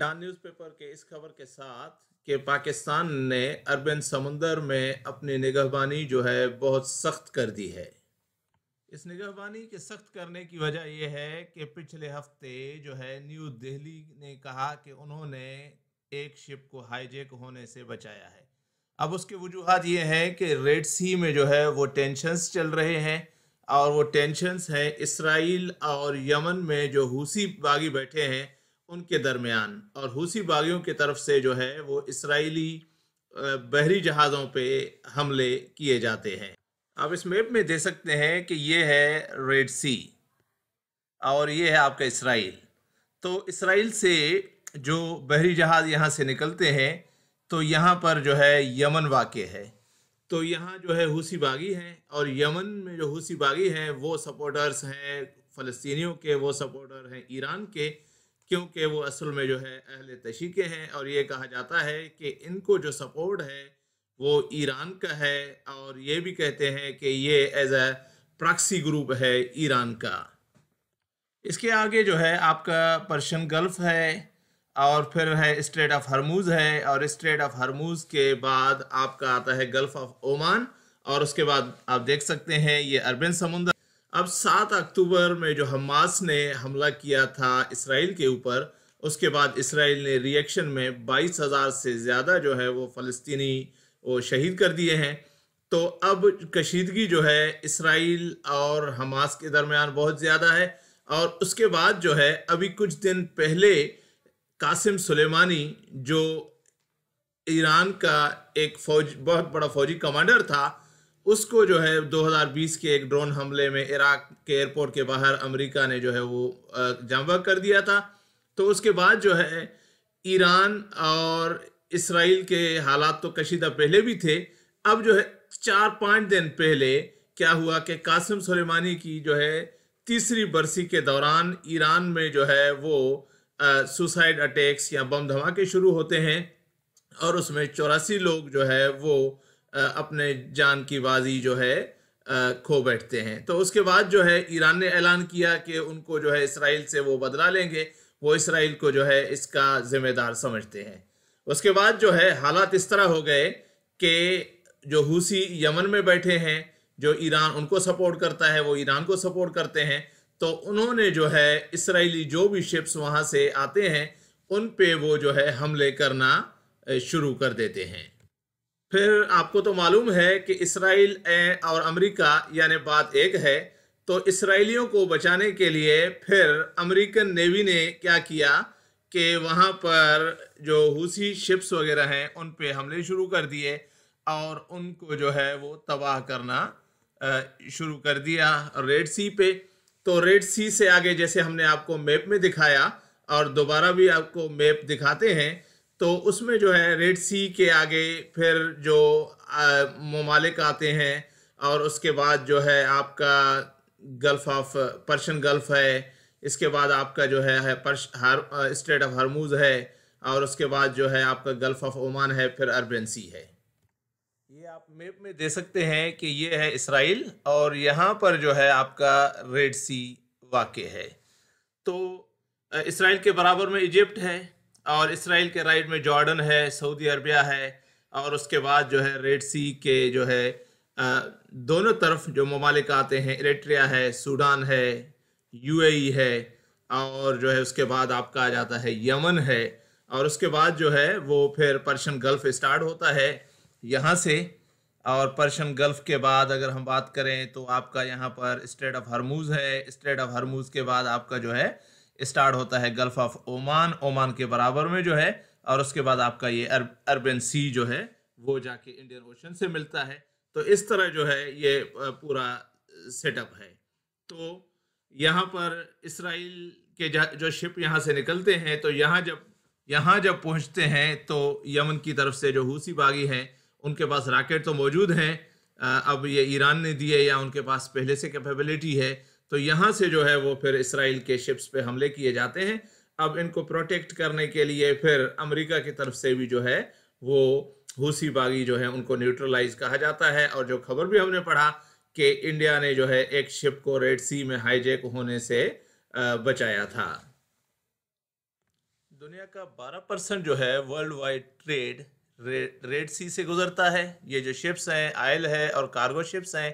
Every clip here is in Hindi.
डॉन न्यूज़पेपर के इस खबर के साथ कि पाकिस्तान ने अरबन समंदर में अपनी निगहबानी जो है बहुत सख्त कर दी है इस निगहबानी के सख्त करने की वजह यह है कि पिछले हफ्ते जो है न्यू दिल्ली ने कहा कि उन्होंने एक शिप को हाईजेक होने से बचाया है अब उसके वजूहत ये हैं कि रेड सी में जो है वो टेंशनस चल रहे हैं और वो टेंशनस हैं इसराइल और यमन में जो हूसी बागी बैठे हैं उनके दरमियान और हूसी बागियों की तरफ से जो है वो इसराइली बहरी जहाज़ों पे हमले किए जाते हैं आप इस मैप में दे सकते हैं कि ये है रेड सी और ये है आपका इसराइल तो इसराइल से जो बहरी जहाज़ यहाँ से निकलते हैं तो यहाँ पर जो है यमन वाक़ है तो यहाँ जो है हूसी बागी हैं और यमन में जो हूसी बागी हैं वो सपोर्टर्स हैं फ़लस्तियों के वो सपोर्टर हैं ईरान के क्योंकि वो असल में जो है अहल तशी के हैं और ये कहा जाता है कि इनको जो सपोर्ट है वो ईरान का है और ये भी कहते हैं कि ये एज ए प्रॉक्सी ग्रुप है ईरान का इसके आगे जो है आपका पर्शियन गल्फ है और फिर है स्ट्रेट ऑफ हरमूज़ है और स्ट्रेट ऑफ हरमूज़ के बाद आपका आता है गल्फ ऑफ ओमान और उसके बाद आप देख सकते हैं ये अरबन समुंदर अब सात अक्टूबर में जो हमास ने हमला किया था इसराइल के ऊपर उसके बाद इसराइल ने रिएक्शन में बाईस हज़ार से ज़्यादा जो है वो फ़लस्तनी वो शहीद कर दिए हैं तो अब कशीदगी जो है इसराइल और हमास के दरमियान बहुत ज़्यादा है और उसके बाद जो है अभी कुछ दिन पहले कासिम सुलेमानी जो ईरान का एक फौज बहुत बड़ा फौजी कमांडर था उसको जो है 2020 के एक ड्रोन हमले में इराक के एयरपोर्ट के बाहर अमेरिका ने जो है वो जमवा कर दिया था तो उसके बाद जो है ईरान और इसराइल के हालात तो कशीदा पहले भी थे अब जो है चार पाँच दिन पहले क्या हुआ कि कासिम सुलेमानी की जो है तीसरी बरसी के दौरान ईरान में जो है वो सुसाइड अटैक्स या बम धमाके शुरू होते हैं और उसमें चौरासी लोग जो है वो अपने जान की बाजी जो है खो बैठते हैं तो उसके बाद जो है ईरान ने ऐलान किया कि उनको जो है इसराइल से वो बदला लेंगे वो इसराइल को जो है इसका जिम्मेदार समझते हैं उसके बाद जो है हालात इस तरह हो गए कि जो हूसी यमन में बैठे हैं जो ईरान उनको सपोर्ट करता है वो ईरान को सपोर्ट करते हैं तो उन्होंने जो है इसराइली जो भी शिप्स वहाँ से आते हैं उन पे वो जो है हमले करना शुरू कर देते हैं फिर आपको तो मालूम है कि इसराइल और अमेरिका यानी बात एक है तो इसराइलियों को बचाने के लिए फिर अमेरिकन नेवी ने क्या किया कि वहाँ पर जो हूसी शिप्स वगैरह हैं उन पे हमले शुरू कर दिए और उनको जो है वो तबाह करना शुरू कर दिया रेड सी पे तो रेड सी से आगे जैसे हमने आपको मैप में दिखाया और दोबारा भी आपको मैप दिखाते हैं तो उसमें जो है रेड सी के आगे फिर जो ममालिक आते हैं और उसके बाद जो है आपका गल्फ ऑफ पर्शियन गल्फ है इसके बाद आपका जो है, पर्श हर स्टेट ऑफ हरमूज है और उसके बाद जो है आपका गल्फ ऑफ ओमान है फिर अरबियन सी है ये आप मेप में दे सकते हैं कि ये है इसराइल और यहाँ पर जो है आपका रेड सी वाक़ है तो इसराइल के बराबर में इजिप्ट है और इसराइल के राइट में जॉर्डन है सऊदी अरबिया है और उसके बाद जो है रेड सी के जो है दोनों तरफ जो ममालिक आते हैं इलेट्रिया है सूडान है यूएई है और जो है उसके बाद आपका आ जाता है यमन है और उसके बाद जो है वो फिर पर्शियन गल्फ स्टार्ट होता है यहाँ से और पर्शियन गल्फ के बाद अगर हम बात करें तो आपका यहाँ पर स्टेट ऑफ हरमूज़ है स्टेट ऑफ हरमूज़ के बाद आपका जो है स्टार्ट होता है गल्फ ऑफ ओमान ओमान के बराबर में जो है और उसके बाद आपका ये अर अरबन सी जो है वो जाके इंडियन ओशन से मिलता है तो इस तरह जो है ये पूरा सेटअप है तो यहाँ पर इसराइल के जो शिप यहाँ से निकलते हैं तो यहाँ जब यहाँ जब पहुँचते हैं तो यमन की तरफ से जो हूसी बागी हैं उनके पास राकेट तो मौजूद हैं अब ये ईरान ने दिए या उनके पास पहले से कैपेबिलिटी है तो यहाँ से जो है वो फिर इसराइल के शिप्स पे हमले किए जाते हैं अब इनको प्रोटेक्ट करने के लिए फिर अमेरिका की तरफ से भी जो है वो हूसी बागी जो है उनको न्यूट्रलाइज कहा जाता है और जो खबर भी हमने पढ़ा कि इंडिया ने जो है एक शिप को रेड सी में हाईजेक होने से बचाया था दुनिया का 12 परसेंट जो है world wide trade Red Sea से गुजरता है ये जो शिप्स हैं आयल है और कार्गो शिप्स हैं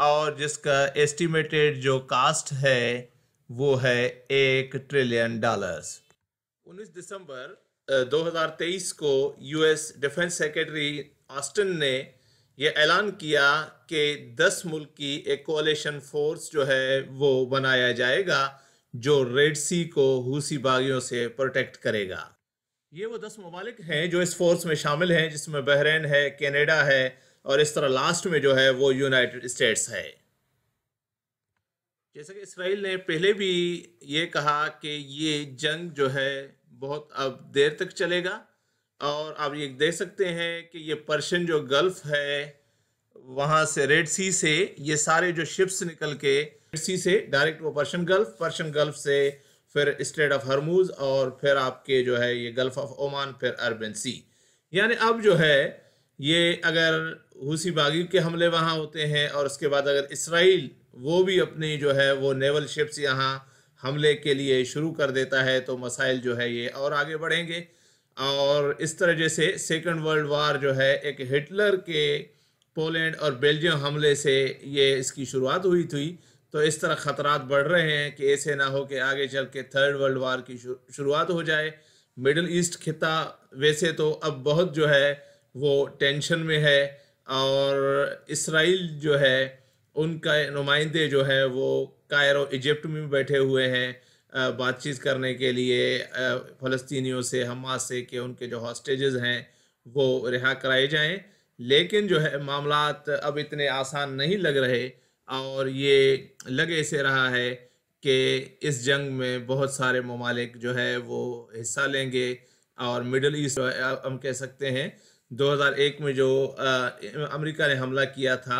और जिसका एस्टिमेटेड जो कास्ट है वो है एक ट्रिलियन डॉलर्स 19 दिसंबर 2023 को यूएस डिफेंस सेक्रेटरी ऑस्टन ने ये ऐलान किया कि 10 मुल्क की एक कोलेशन फोर्स जो है वो बनाया जाएगा जो रेड सी को हूसी बागियों से प्रोटेक्ट करेगा ये वो दस ममालिक हैं जो इस फोर्स में शामिल हैं जिसमें बहरीन है कनाडा है और इस तरह लास्ट में जो है वो यूनाइटेड स्टेट्स है जैसे कि इसराइल ने पहले भी ये कहा कि ये जंग जो है बहुत अब देर तक चलेगा और आप ये देख सकते हैं कि ये पर्शियन जो गल्फ है वहाँ से रेड सी से ये सारे जो शिप्स निकल के रेड सी से डायरेक्ट वो पर्शियन गल्फ पर्शियन गल्फ से फिर स्टेट ऑफ हरमूज और फिर आपके जो है ये गल्फ ऑफ ओमान फिर अरबन सी यानी अब जो है ये अगर हूसी बागी के हमले वहाँ होते हैं और उसके बाद अगर इसराइल वो भी अपनी जो है वो नेवल शिप्स यहाँ हमले के लिए शुरू कर देता है तो मसाइल जो है ये और आगे बढ़ेंगे और इस तरह जैसे सेकेंड वर्ल्ड वार जो है एक हिटलर के पोलैंड और बेल्जियम हमले से ये इसकी शुरुआत हुई थी तो इस तरह ख़तरात बढ़ रहे हैं कि ऐसे ना हो कि आगे चल के थर्ड वर्ल्ड वार की शुरुआत हो जाए मिडल ईस्ट खिता वैसे तो अब बहुत जो है वो टेंशन में है और इसराइल जो है उनका नुमाइंदे जो है वो कायरो इजिप्ट में बैठे हुए हैं बातचीत करने के लिए फ़लस्तियों से हमास से कि उनके जो हॉस्टेजेस हैं वो रिहा कराए जाएं लेकिन जो है मामला अब इतने आसान नहीं लग रहे और ये लगे से रहा है कि इस जंग में बहुत सारे ममालिक जो है वो हिस्सा लेंगे और मिडल ईस्ट हम कह सकते हैं 2001 में जो अमेरिका ने हमला किया था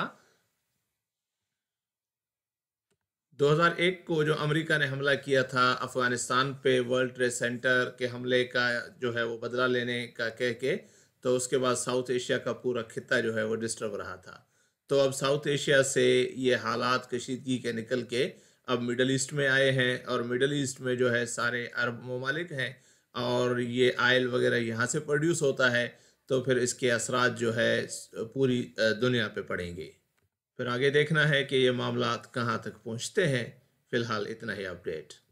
2001 को जो अमेरिका ने हमला किया था अफगानिस्तान पे वर्ल्ड ट्रेड सेंटर के हमले का जो है वो बदला लेने का कह के तो उसके बाद साउथ एशिया का पूरा खिता जो है वो डिस्टर्ब रहा था तो अब साउथ एशिया से ये हालात कशीदगी के निकल के अब मिडल ईस्ट में आए हैं और मिडल ईस्ट में जो है सारे अरब ममालिक हैं और ये आयल वगैरह यहाँ से प्रोड्यूस होता है तो फिर इसके असरा जो है पूरी दुनिया पे पड़ेंगे फिर आगे देखना है कि ये मामला कहाँ तक पहुँचते हैं फ़िलहाल इतना ही अपडेट